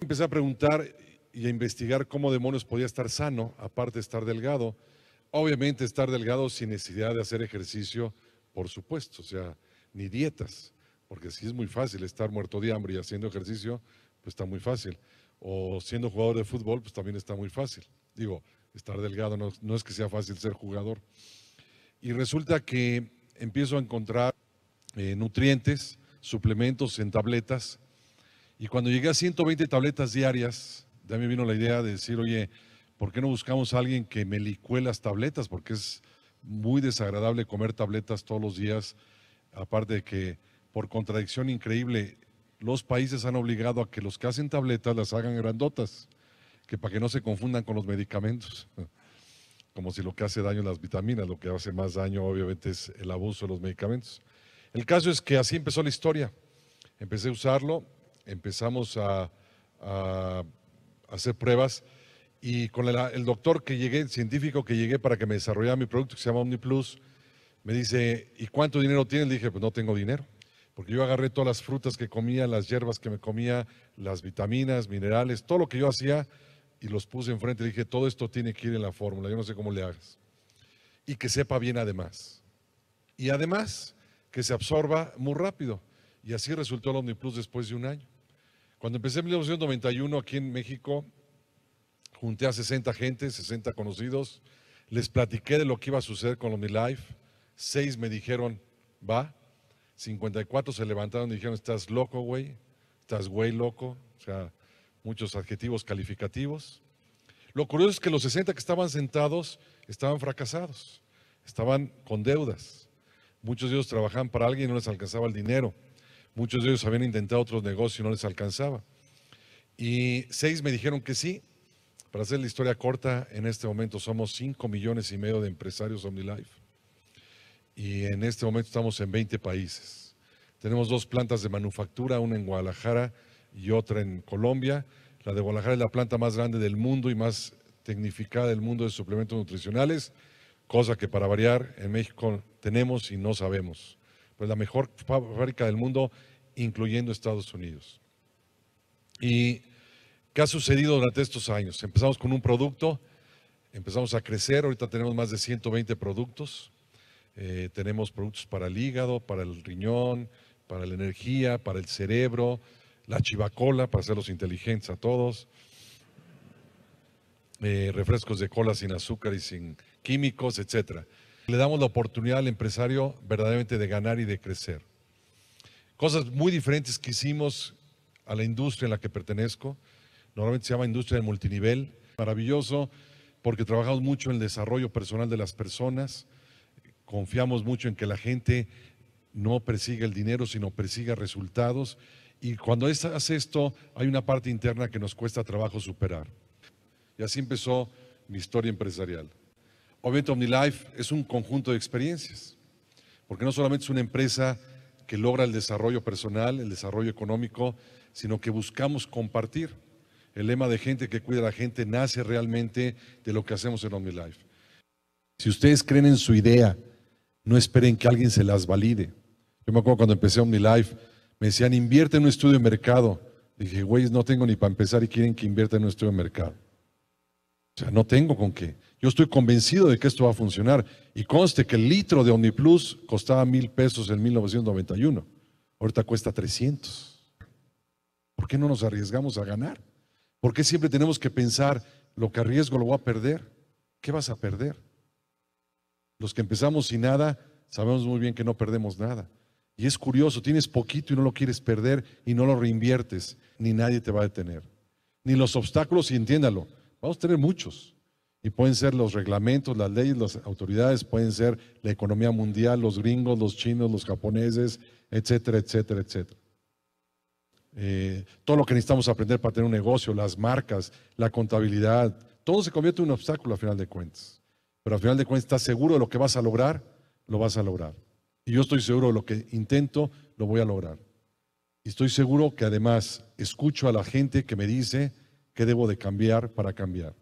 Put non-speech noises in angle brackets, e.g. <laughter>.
Empecé a preguntar y a investigar cómo demonios podía estar sano, aparte de estar delgado. Obviamente estar delgado sin necesidad de hacer ejercicio, por supuesto, o sea, ni dietas, porque si es muy fácil estar muerto de hambre y haciendo ejercicio, pues está muy fácil. O siendo jugador de fútbol, pues también está muy fácil. Digo, estar delgado no, es que sea fácil ser jugador. Y resulta que empiezo a encontrar eh, nutrientes, suplementos en tabletas y cuando llegué a 120 tabletas diarias, ya me vino la idea de decir, oye, ¿por qué no buscamos a alguien que me licue las tabletas? Porque es muy desagradable comer tabletas todos los días, aparte de que por contradicción increíble, los países han obligado a que los que hacen tabletas las hagan grandotas, que para que no se confundan con los medicamentos, <laughs> como si lo que hace daño es las vitaminas, lo que hace más daño obviamente es el abuso de los medicamentos. El caso es que así empezó la historia. Empecé a usarlo, empezamos a, hacer pruebas y con el, doctor que llegué, el científico que llegué para que me desarrollara mi producto que se llama OmniPlus, me dice, ¿y cuánto dinero tienes? Le dije, pues no tengo dinero, porque yo agarré todas las frutas que comía, las hierbas que me comía, las vitaminas, minerales, todo lo que yo hacía y los puse enfrente. Le dije, todo esto tiene que ir en la fórmula, yo no sé cómo le hagas. Y que sepa bien además. Y además, que se absorba muy rápido. Y así resultó el Omniplus después de un año. Cuando empecé en 1991 aquí en México, junté a 60 gente, 60 conocidos, les platiqué de lo que iba a suceder con OmniLife, seis me dijeron, va, 54 se levantaron y dijeron, estás loco, güey, estás güey loco, o sea, muchos adjetivos calificativos. Lo curioso es que los 60 que estaban sentados estaban fracasados, estaban con deudas. Muchos de ellos trabajaban para alguien y no les alcanzaba el dinero. Muchos de ellos habían intentado otros negocios y no les alcanzaba. Y seis me dijeron que sí. Para hacer la historia corta, en este momento somos 5 millones y medio de empresarios OmniLife. Y en este momento estamos en 20 países. Tenemos dos plantas de manufactura, una en Guadalajara y otra en Colombia. La de Guadalajara es la planta más grande del mundo y más tecnificada del mundo de suplementos nutricionales, cosa que para variar en México tenemos y no sabemos. Pues, la mejor fábrica del mundo, incluyendo Estados Unidos. ¿Y qué ha sucedido durante estos años? Empezamos con un producto, empezamos a crecer, ahorita tenemos más de 120 productos, eh, tenemos productos para el hígado, para el riñón, para la energía, para el cerebro, la chivacola, para hacerlos inteligentes a todos, eh, refrescos de cola sin azúcar y sin químicos, etcétera le damos la oportunidad al empresario verdaderamente de ganar y de crecer. Cosas muy diferentes que hicimos a la industria en la que pertenezco. Normalmente se llama industria de multinivel. Maravilloso porque trabajamos mucho en el desarrollo personal de las personas. Confiamos mucho en que la gente no persiga el dinero, sino persiga resultados. Y cuando es, hace esto, hay una parte interna que nos cuesta trabajo superar. Y así empezó mi historia empresarial. Obviamente OmniLife es un conjunto de experiencias, porque no solamente es una empresa que logra el desarrollo personal, el desarrollo económico, sino que buscamos compartir. El lema de gente que cuida a la gente nace realmente de lo que hacemos en OmniLife. Si ustedes creen en su idea, no esperen que alguien se las valide. Yo me acuerdo cuando empecé OmniLife, me decían, invierte en un estudio de mercado. Dije, güey, no tengo ni para empezar y quieren que invierta en un estudio de mercado. O sea, no tengo con qué. Yo estoy convencido de que esto va a funcionar. Y conste que el litro de Omniplus costaba mil pesos en 1991. Ahorita cuesta 300. ¿Por qué no nos arriesgamos a ganar? ¿Por qué siempre tenemos que pensar lo que arriesgo lo voy a perder? ¿Qué vas a perder? Los que empezamos sin nada, sabemos muy bien que no perdemos nada. Y es curioso, tienes poquito y no lo quieres perder y no lo reinviertes, ni nadie te va a detener. Ni los obstáculos, y entiéndalo, vamos a tener muchos. Y pueden ser los reglamentos, las leyes, las autoridades, pueden ser la economía mundial, los gringos, los chinos, los japoneses, etcétera, etcétera, etcétera. Eh, todo lo que necesitamos aprender para tener un negocio, las marcas, la contabilidad, todo se convierte en un obstáculo a final de cuentas. Pero a final de cuentas, ¿estás seguro de lo que vas a lograr? Lo vas a lograr. Y yo estoy seguro de lo que intento, lo voy a lograr. Y estoy seguro que además escucho a la gente que me dice que debo de cambiar para cambiar.